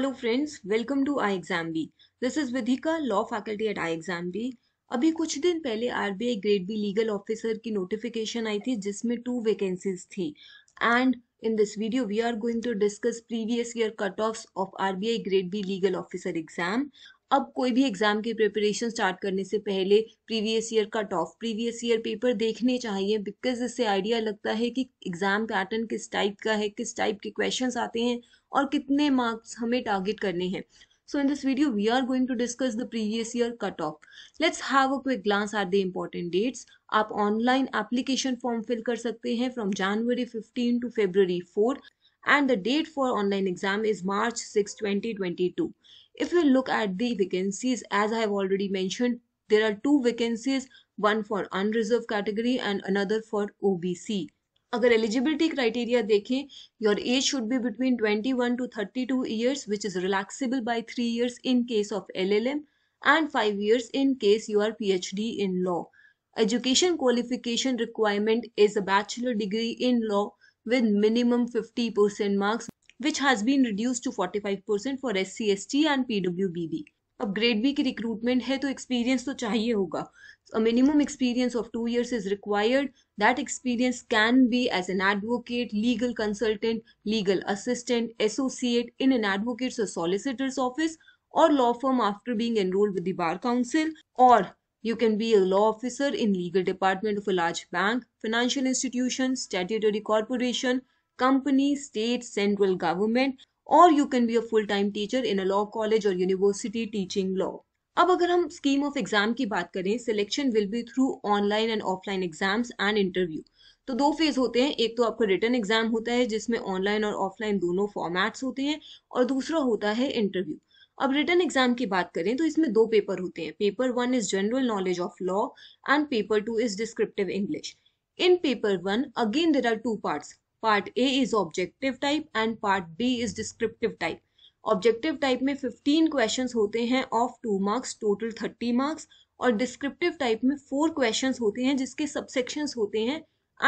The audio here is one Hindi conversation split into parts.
Hello friends welcome to I exam B this is Vidhika law faculty at I exam B अभी कुछ दिन पहले RBI grade B legal officer की नोटिफिकेशन आई थी जिसमें टू वैकेंसीज थी and in in this video we are going to discuss previous year cutoffs of RBI grade B legal officer exam अब कोई भी एग्ज़ाम की प्रिपरेशन स्टार्ट करने से पहले previous year cut off previous year paper देखने चाहिए बिकॉज इससे आइडिया लगता है कि एग्ज़ाम पैटर्न किस टाइप का है किस टाइप के क्वेश्चंस आते हैं और कितने मार्क्स हमें टारगेट करने हैं in this video we are going to discuss the previous year cut off let's have a quick glance at the important dates आप ऑनलाइन एप्लीकेशन फॉर्म फिल कर सकते हैं from January 15 to February 4 and the date for online exam is March 6, 2022. If you look at the vacancies, as I have already mentioned, there are two vacancies, one for unreserved category and another for OBC. अगर eligibility criteria देखें, your age should be between 21 to 32 years, which is relaxable by 3 years in case of LLM and 5 years in case you are PhD in law. Education qualification requirement is a bachelor degree in law with minimum 50% marks which has been reduced to 45% for SCST and PWBB. T and P W B B अब ग्रेड बी की रिक्रूटमेंट है तो एक्सपीरियंस तो चाहिए होगा minimum experience of two years is required that experience can be as an advocate legal consultant legal assistant associate in an solicitors office or law firm after being enrolled with the bar council or you can be a law officer in legal department of a large bank financial institution statutory corporation company, state, central government, or you can be a full time teacher in a law college or university teaching law. अब अगर हम स्कीम ऑफ एग्जाम की बात करें selection will be through online and offline exams and interview तो दो फेज होते हैं एक तो आपका रिटर्न एग्जाम होता है जिसमें ऑनलाइन और ऑफलाइन दोनों फॉर्मेट्स होते हैं और दूसरा होता है इंटरव्यू अब रिटर्न एग्जाम की बात करें तो इसमें दो पेपर होते हैं paper one is general knowledge of law and paper two is descriptive English in paper one again there are two parts part A is objective type and part B is descriptive type objective type में 15 क्वेश्चंस होते हैं of two marks total 30 marks और डिस्क्रिप्टिव टाइप में फोर क्वेश्चंस होते हैं जिसके सबसेक्शंस होते हैं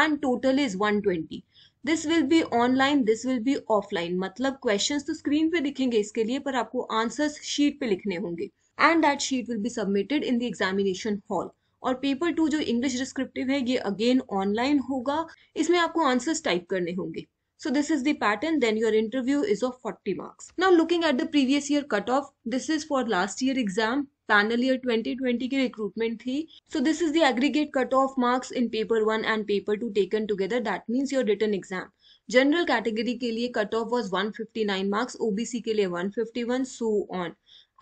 and total is 120 this will be online this will be offline मतलब क्वेश्चंस तो स्क्रीन पे दिखेंगे इसके लिए पर आपको आंसर्स शीट पे लिखने होंगे and that sheet will be submitted in the examination hall और पेपर टू जो इंग्लिश डिस्क्रिप्टिव है ये अगेन ऑनलाइन होगा इसमें आपको आंसर्स टाइप करने होंगे so this is the then your interview is of forty marks now looking at the previous year cut off this is for last year exam panel year 2020 की रिक्रूटमेंट थी so this is the aggregate cut off marks in paper one and paper two taken together that means your written exam general category के लिए cut off was one fifty nine marks OBC के लिए one fifty one so on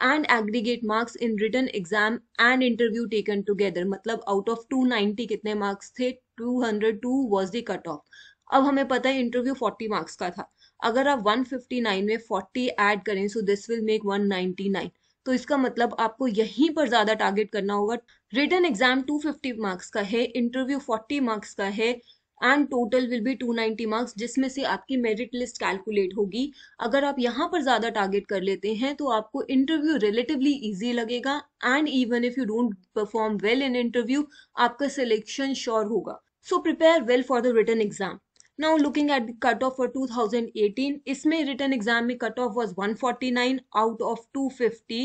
and aggregate marks in written exam and interview taken together मतलब आउट ऑफ 290 कितने मार्क्स थे 202 वाज द कट ऑफ अब हमें पता है इंटरव्यू 40 मार्क्स का था अगर आप 159 में 40 ऐड करें सो दिस विल मेक 199 तो इसका मतलब आपको यहीं पर ज्यादा टारगेट करना होगा रिटर्न एग्जाम 250 मार्क्स का है इंटरव्यू 40 मार्क्स का है and total will be 290 marks जिसमें से आपकी मेरिट लिस्ट कैलकुलेट होगी अगर आप यहाँ पर ज़्यादा टारगेट कर लेते हैं तो आपको इंटरव्यू रिलेटिवली ईजी लगेगा and even if you don't perform well in interview आपका सिलेक्शन श्योर होगा so prepare well for the written exam Now looking at the cutoff for 2018, इसमें written exam में cutoff was 149 out of 250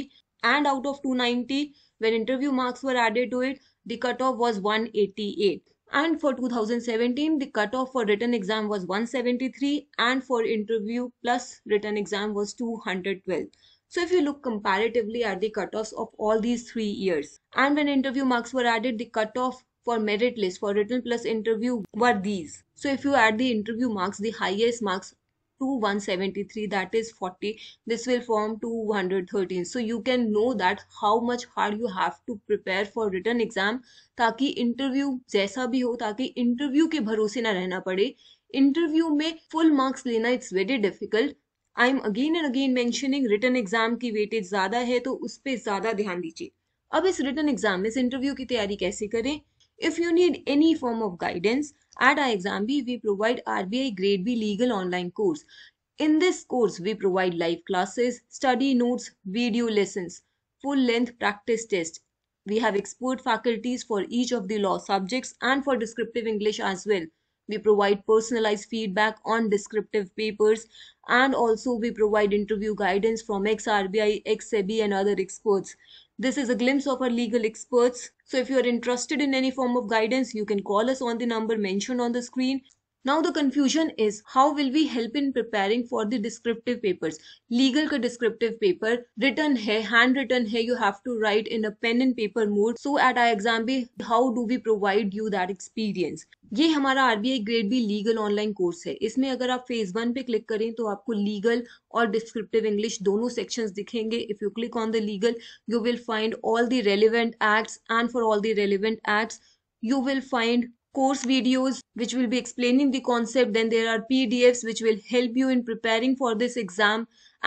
and out of 290 when interview marks were added to it, the cutoff was 188. and for 2017 the cutoff for written exam was 173 and for interview plus written exam was 212 so if you look comparatively at the cutoffs of all these three years and when interview marks were added the cutoff for merit list for written plus interview were these so if you add the interview marks the highest marks to 173 that is 40 this will form 213 so you can know that how much hard you have to prepare for written exam ताकि इंटरव्यू जैसा भी हो ताकि इंटरव्यू के भरोसे ना रहना पड़े इंटरव्यू में फुल मार्क्स लेना it's very difficult I am again and again mentioning written exam की वेटेज ज्यादा है तो उस पर ज्यादा ध्यान दीजिए अब इस रिटर्न एग्जाम में इस इंटरव्यू की तैयारी कैसे करें If you need any form of guidance, at iExamB, we provide RBI Grade B legal online course. In this course, we provide live classes, study notes, video lessons, full-length practice test. We have expert faculties for each of the law subjects and for descriptive English as well. We provide personalized feedback on descriptive papers and also we provide interview guidance from ex-RBI, ex-SEBI and other experts. This is a glimpse of our legal experts. So if you are interested in any form of guidance, you can call us on the number mentioned on the screen now the confusion is how will we help in preparing for the descriptive papers legal का डिस्क्रिप्टिव पेपर रिटर्न है हैंड रिटर्न है you have to write in a pen and paper mode so at I exam भी how do we provide you that experience ये हमारा RBI grade B legal online course है इसमें अगर आप फेज वन पे क्लिक करें तो आपको लीगल और डिस्क्रिप्टिव इंग्लिश दोनों सेक्शंस दिखेंगे if you click on the legal you will find all the relevant acts and for all the relevant acts you will find course videos which will be explaining the concept then there are pdfs which will help you in preparing for this exam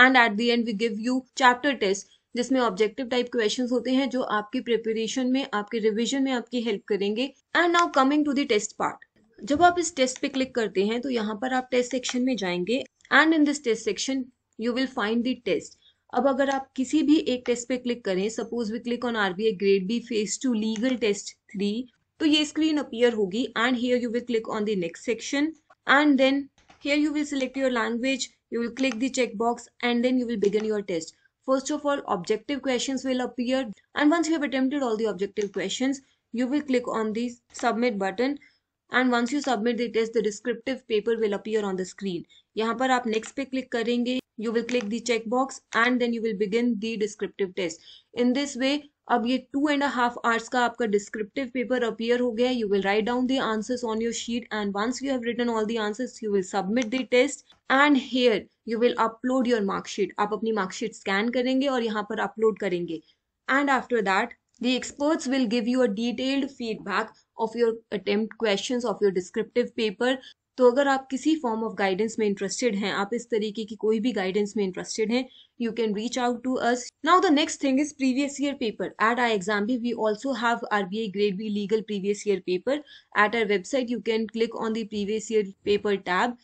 and at the end we give you chapter test जिसमें ऑब्जेक्टिव टाइप क्वेश्चंस होते हैं जो आपकी प्रिपरेशन में आपके रिवीजन में आपकी हेल्प करेंगे and now coming to the test part जब आप इस टेस्ट पे क्लिक करते हैं तो यहाँ पर आप टेस्ट सेक्शन में जाएंगे and in this test section you will find the test अब अगर आप किसी भी एक टेस्ट पे क्लिक करें suppose we click on RBI grade B phase two legal test three तो ये स्क्रीन अपियर होगी and here you will click on the next section and then here you will select your language you will click check box and then you will begin your test first of all objective question will appear and once you attempted all the objective question you will click on the submit button and once you submit the test the descriptive paper will appear on the screen यहाँ पर आप नेक्स्ट पे क्लिक करेंगे you will click the checkbox and then you will begin the descriptive test in this way अब ये टू एंड हाफ आवर्स का आपका डिस्क्रिप्टिव पेपर अपियर हो गया you will write down the answers on your sheet and once you have written all the answers you will submit the test and here you will upload your marksheet आप अपनी मार्कशीट स्कैन करेंगे और यहाँ पर अपलोड करेंगे and after that The experts will give you a detailed feedback of your attempt questions of your descriptive paper तो अगर आप किसी फॉर्म ऑफ गाइडेंस में इंटरेस्टेड हैं आप इस तरीके की कोई भी गाइडेंस में इंटरेस्टेड हैं you can reach out to us now the next thing is previous year paper at I exam ixamBee we also have R B I grade B legal previous year paper at our website you can click on the previous year paper tab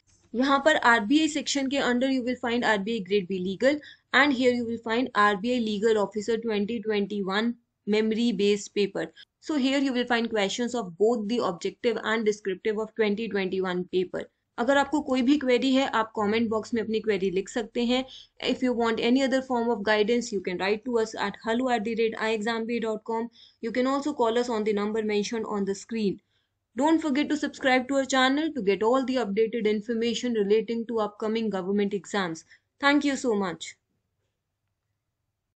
यहाँ पर आरबीआई सेक्शन के under you will find RBI grade B legal and here you will find RBI legal officer twenty twenty one memory based paper so here you will find questions of both the objective and descriptive of 2021 paper अगर आपको कोई भी क्वेरी है आप कमेंट बॉक्स में अपनी क्वेरी लिख सकते हैं if you want any other form of guidance you can write to us at hello at the rate I exam ixamBee dot com you can also call us on the number mention on the screen don't forget to subscribe to our channel to get all the updated information relating to upcoming government exams thank you so much